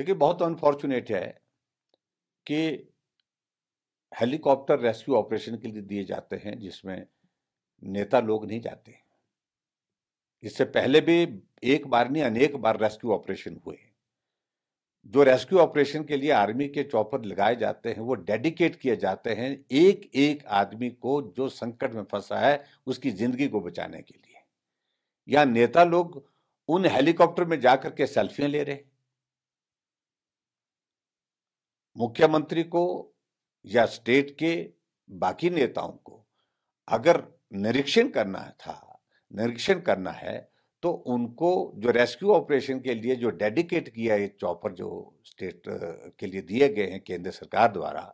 देखिए बहुत अनफॉर्चुनेट है कि हेलीकॉप्टर रेस्क्यू ऑपरेशन के लिए दिए जाते हैं जिसमें नेता लोग नहीं जाते इससे पहले भी एक बार नहीं अनेक बार रेस्क्यू ऑपरेशन हुए जो रेस्क्यू ऑपरेशन के लिए आर्मी के चौपर लगाए जाते हैं वो डेडिकेट किए जाते हैं एक एक आदमी को जो संकट में फंसा है उसकी जिंदगी को बचाने के लिए या नेता लोग उन हेलीकॉप्टर में जाकर के सेल्फियां ले रहे हैं मुख्यमंत्री को या स्टेट के बाकी नेताओं को अगर निरीक्षण करना था निरीक्षण करना है तो उनको जो रेस्क्यू ऑपरेशन के लिए जो डेडिकेट किया है चॉपर जो स्टेट के लिए दिए गए हैं केंद्र सरकार द्वारा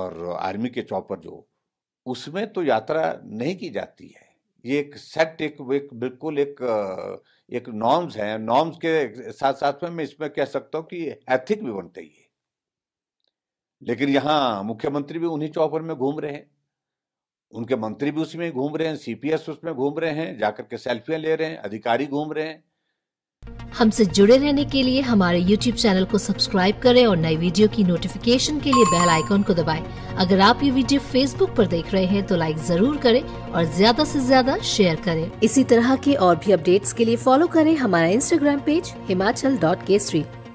और आर्मी के चॉपर जो उसमें तो यात्रा नहीं की जाती है ये एक सेट एक, एक बिल्कुल एक एक नॉर्म्स है नॉर्म्स के साथ साथ में मैं इसमें कह सकता हूँ कि एथिक भी बनते ही है लेकिन यहाँ मुख्यमंत्री भी उन्हीं चौपर में घूम रहे हैं उनके मंत्री भी उसमें घूम रहे हैं सीपीएस उसमें घूम रहे हैं जाकर के सेल्फियां ले रहे हैं अधिकारी घूम रहे हैं हमसे जुड़े रहने के लिए हमारे YouTube चैनल को सब्सक्राइब करें और नई वीडियो की नोटिफिकेशन के लिए बेल आइकॉन को दबाएं। अगर आप ये वीडियो Facebook पर देख रहे हैं तो लाइक जरूर करें और ज्यादा से ज्यादा शेयर करें इसी तरह के और भी अपडेट्स के लिए फॉलो करें हमारा Instagram page Himachal dot Kesari